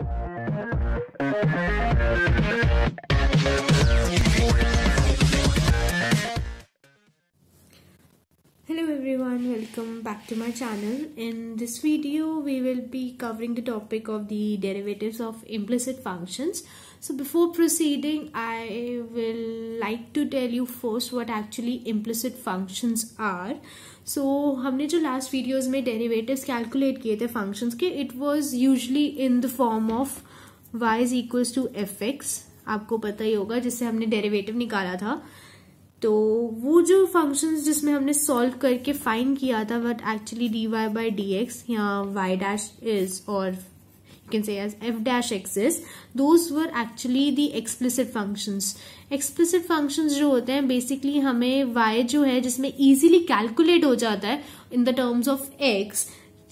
Thank you. welcome back to my channel in this video we will be covering the topic of the derivatives of implicit functions so before proceeding I will like to tell you first what actually implicit functions are so so, हमने जो last videos में derivatives calculate किए थे functions के it was usually in the form of y is equals to f आपको पता ही होगा जिससे हमने डेरिवेटिव निकाला था तो वो जो फंक्शंस जिसमें हमने सॉल्व करके फाइंड किया था what actually d y by d x या वाई डैश इज और can say as f dash x is those were actually the explicit functions explicit जो होते हैं बेसिकली हमें वाई जो है जिसमें easily calculate हो जाता है in the terms of x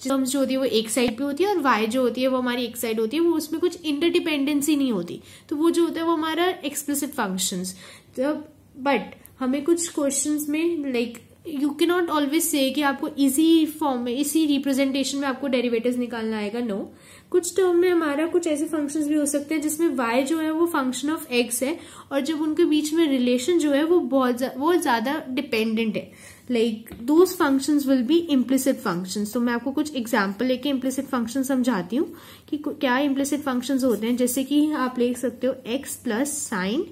terms जो होती है वो एक साइड पे होती है और वाई जो होती है वो हमारी एक साइड होती है वो उसमें कुछ इंटरडिपेंडेंसी नहीं होती तो वो जो होता है वो हमारा एक्सप्लिसिट फंक्शंस जब बट हमें कुछ क्वेश्चंस में like you can not always say कि आपको इसी फॉर्म में इसी रिप्रेजेंटेशन में आपको डेरिवेटिव निकालना आएगा नो no. कुछ टर्म में हमारा कुछ ऐसे फंक्शन भी हो सकते हैं जिसमें वाई जो है वो फंक्शन ऑफ एक्स है और जब उनके बीच में रिलेशन जो है वो बहुत जा, वो ज्यादा डिपेंडेंट है like those functions will be implicit functions तो मैं आपको कुछ एग्जाम्पल लेके इम्प्लिसिट फंक्शन समझाती हूँ कि क्या इम्प्लिसिट फंक्शंस होते हैं जैसे कि आप ले सकते हो x plus sine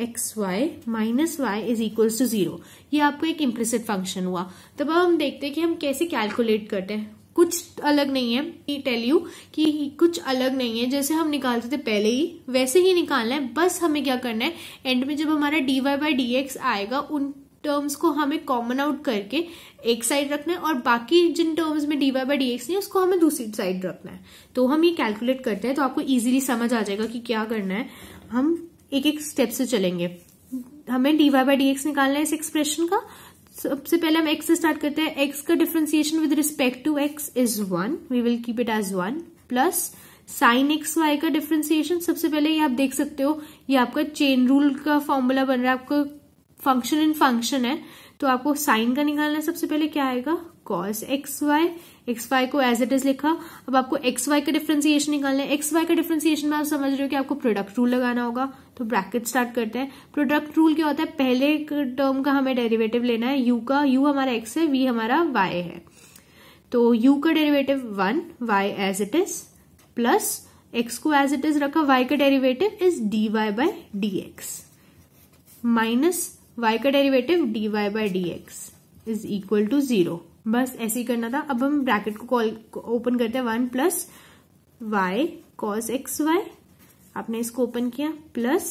x y minus y is equals to zero ये आपको एक इम्प्लिसिट फंक्शन हुआ तब अब हम देखते हैं कि हम कैसे कैलकुलेट करते हैं कुछ अलग नहीं है टेल यू कि कुछ अलग नहीं है जैसे हम निकालते थे पहले ही वैसे ही निकालना है बस हमें क्या करना है एंड में जब हमारा d y by d x आएगा उन टर्म्स को हमें कॉमन आउट करके एक साइड रखना है और बाकी जिन टर्म्स में d y by d x नहीं उसको हमें दूसरी साइड रखना है तो हम ये कैलकुलेट करते हैं तो आपको इजीली समझ आ जाएगा कि क्या करना है हम एक एक स्टेप से चलेंगे हमें d y by d x निकालना है इस एक्सप्रेशन का सबसे पहले हम एक्स से स्टार्ट करते हैं एक्स का differentiation with respect to x is one we will keep it as one plus sine x y का डिफ्रेंसिएशन सबसे पहले ये आप देख सकते हो ये आपका चेन रूल का फॉर्मूला बन रहा है आपका फंक्शन इन फंक्शन है तो आपको साइन का निकालना है सबसे पहले क्या आएगा cos x y x y को एज इट इज लिखा अब आपको एक्स वाई का डिफ्रेंसिएशन निकालना है एक्स वाई का डिफ्रेंसिएशन में आप समझ रहे हो कि आपको प्रोडक्ट रूल लगाना होगा तो ब्रैकेट स्टार्ट करते हैं प्रोडक्ट रूल क्या होता है पहले टर्म का हमें डेरिवेटिव लेना है यू का यू हमारा एक्स है वी हमारा वाई है तो यू का derivative one y as it is plus x को एज इट इज रखा वाई का derivative is d y by d x minus y का derivative d y by d x is equal to zero बस ऐसे ही करना था अब हम ब्रैकेट को कॉल ओपन करते हैं one plus y cos x y आपने इसको ओपन किया प्लस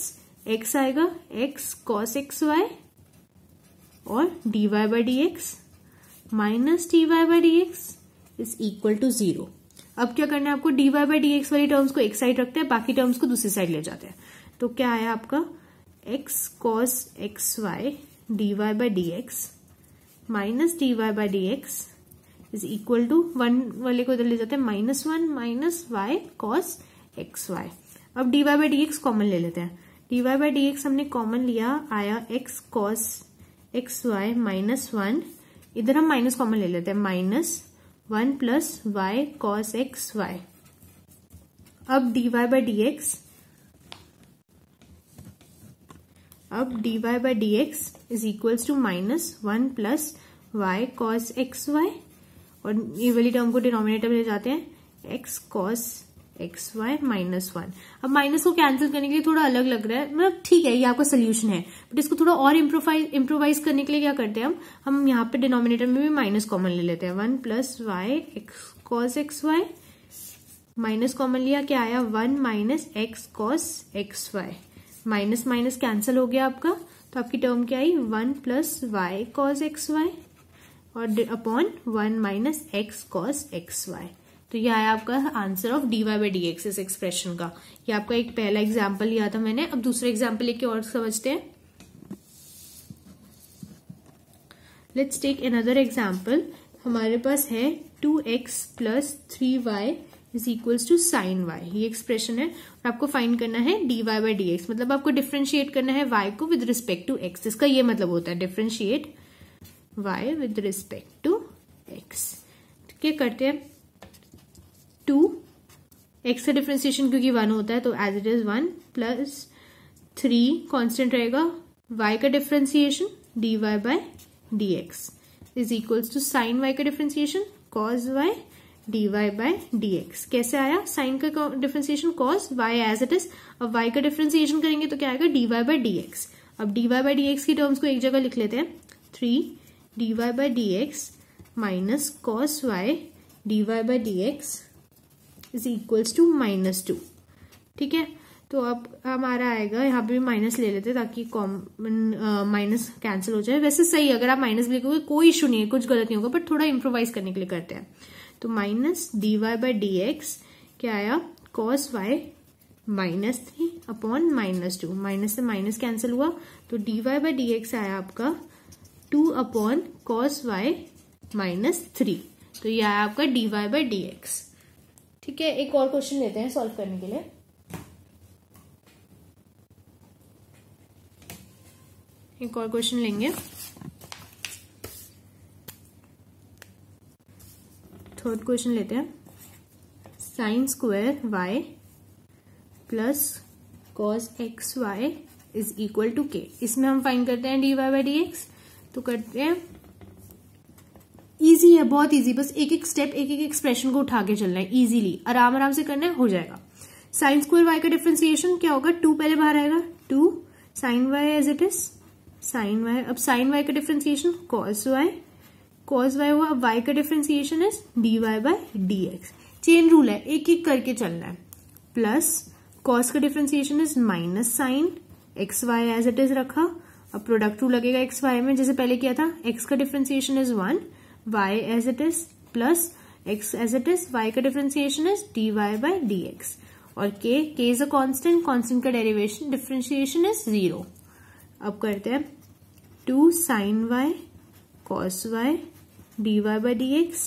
एक्स आएगा एक्स कॉस एक्स वाई और d y by d x minus d y by d x is equal to zero अब क्या करना है आपको d y by d x वाली टर्म्स को एक साइड रखते हैं बाकी टर्म्स को दूसरी साइड ले जाते हैं तो क्या आया आपका x cos x y d y by d x minus d y by d x is equal to one वाले को इधर ले जाते हैं minus one minus y cos x y अब d y by d x common ले लेते हैं d y by d x हमने कॉमन लिया आया x cos x y minus one इधर हम माइनस कॉमन ले लेते हैं minus one plus y cos x y अब d y by d x अब d y by d x is equals to minus one plus y cos x y और ये वाली टर्म को डिनोमिनेटर में ले जाते हैं x cos x y minus one अब माइनस को कैंसिल करने के लिए थोड़ा अलग लग रहा है मतलब ठीक है ये आपका सोल्यूशन है बट इसको थोड़ा और इम्प्रोवाइज करने के लिए क्या करते हैं हम हम यहाँ पे डिनोमिनेटर में भी माइनस कॉमन ले लेते हैं one plus y x cos x y minus common लिया क्या आया one minus x cos x y minus minus cancel हो गया आपका तो आपकी टर्म क्या आई one plus y cos x y और upon one minus x cos x y तो यह आया आपका answer of d y by d x इस एक्सप्रेशन का ये आपका एक पहला एग्जाम्पल लिया था मैंने अब दूसरा एग्जाम्पल लेके और समझते हैं लेट्स टेक अनदर एग्जाम्पल हमारे पास है two x plus three y is equals to sin y ये एक्सप्रेशन है और आपको फाइंड करना है d y by d x मतलब आपको डिफ्रेंशिएट करना है वाई को विद रिस्पेक्ट टू एक्स इसका ये मतलब होता है differentiate y with respect to x क्या करते हैं टू एक्स का डिफ्रेंशिएशन क्योंकि वन होता है तो as it is one plus three constant रहेगा वाई का differentiation d y by d x is equals to sin y का differentiation cos y d y by d x कैसे आया साइन का differentiation cos y as it is अब y का differentiation करेंगे तो क्या आएगा D y by d x अब d y by d x की टर्म्स को एक जगह लिख लेते हैं three d y by d x minus cos y d y by d x is equals to minus two ठीक है तो अब हमारा आएगा यहाँ पे भी माइनस ले लेते हैं ताकि कॉमन माइनस कैंसिल हो जाए वैसे सही अगर आप माइनस भी लिखोगे कोई इशू नहीं है कुछ गलत नहीं होगा बट थोड़ा इम्प्रोवाइज करने के लिए करते हैं तो minus d y by d x क्या आया cos y minus three upon minus two minus से माइनस कैंसिल हुआ तो d y by d x आया आपका two upon cos y minus three तो यह आया आपका d y by d x ठीक है एक और क्वेश्चन लेते हैं सॉल्व करने के लिए एक और क्वेश्चन लेंगे थर्ड क्वेश्चन लेते हैं sin square y plus cos x y is equal to के इसमें हम फाइन करते हैं d y by d x तो करते हैं इजी है बहुत ईजी बस एक एक स्टेप एक एक एक्सप्रेशन को उठा के चलना है इजीली आराम आराम से करना है हो जाएगा साइन स्क्वायर वाई का डिफ्रेंसिएशन क्या होगा टू पहले बाहर आएगा two sin y as it is sin y अब साइन वाई का differentiation cos y cos y हुआ अब वाई का differentiation is d y by d x chain rule है एक एक करके चलना है प्लस कॉस का differentiation is minus sin x y as it is रखा अब प्रोडक्ट टू लगेगा एक्स वाई में जैसे पहले किया था एक्स का differentiation is one y as it is plus x as it is y का differentiation is d y by d x और के k is a constant constant का डेरिवेशन डिफ्रेंसिएशन इज जीरो अब करते हैं two sin y cos y d y by d x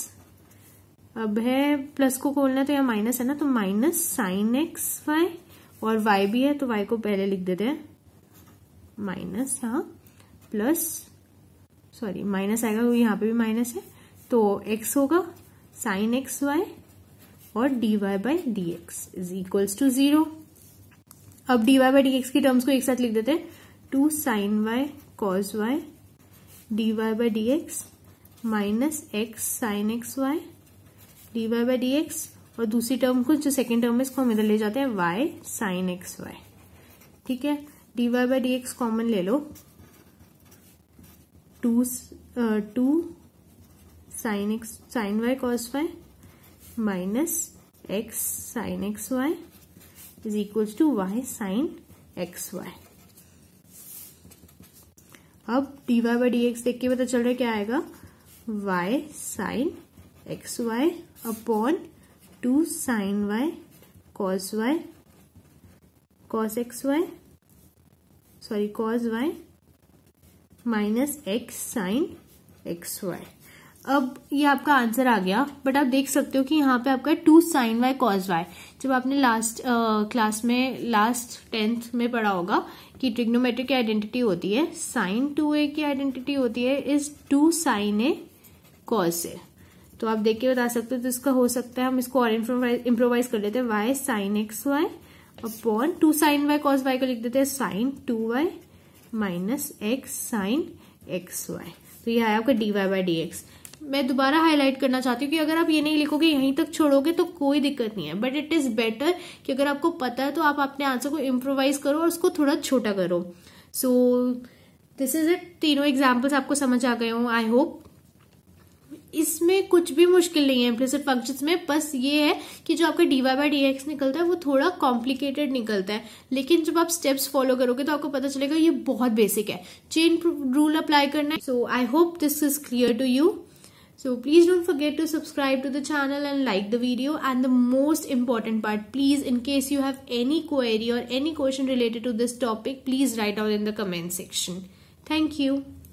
अब है plus को खोलना है तो यहाँ माइनस है ना तो माइनस साइन एक्स वाई और वाई भी है तो वाई को पहले लिख देते हैं माइनस यहाँ प्लस सॉरी माइनस आएगा क्योंकि यहाँ पे भी माइनस है तो एक्स होगा साइन एक्स वाई और d y by d x is equals to zero अब d y by d x की टर्म्स को एक साथ लिख देते हैं two sin y cos y d y by d x minus x sin x y d y by d x और दूसरी टर्म को जो सेकेंड टर्म है इसको हम इधर ले जाते हैं वाई साइन एक्स वाई ठीक है d y by d x common ले लो two two sin x sin y cos y minus x sin x y is equals to y sin x y अब d y by d x देख के पता चल रहा है क्या आएगा y sin x y upon two sin y cos y cos x y sorry cos y minus x sin x y अब ये आपका आंसर आ गया बट आप देख सकते हो कि यहाँ पे आपका two sin y cos y जब आपने लास्ट क्लास में लास्ट टेंथ में पढ़ा होगा कि ट्रिग्नोमेट्रिक की आइडेंटिटी होती है साइन टू ए की आइडेंटिटी होती है is two sin A cos से तो आप देख के बता सकते हो तो इसका हो सकता है हम इसको और इम्प्रोवाइज कर लेते हैं y sin x y upon two sin y cos y को लिख देते हैं sin two y minus x sin x y तो यह है आपका d y by d x मैं दोबारा हाईलाइट करना चाहती हूँ कि अगर आप ये नहीं लिखोगे यहीं तक छोड़ोगे तो कोई दिक्कत नहीं है बट इट इज़ बेटर कि अगर आपको पता है तो आप अपने आंसर को इम्प्रोवाइज करो और उसको थोड़ा छोटा करो सो दिस इज इट तीनों एग्जाम्पल्स आपको समझ आ गए हों आई होप इसमें कुछ भी मुश्किल नहीं है इम्प्लिसिट फंक्शंस में बस ये है कि जो आपका डी वाई बाई निकलता है वो थोड़ा कॉम्प्लिकेटेड निकलता है लेकिन जब आप स्टेप्स फॉलो करोगे तो आपको पता चलेगा ये बहुत बेसिक है चेन रूल अप्लाई करना है so I hope this is clear to you so please don't forget to subscribe to the channel and like the video and the most important part please in case you have any query और any question related to this topic please write out in the comment section thank you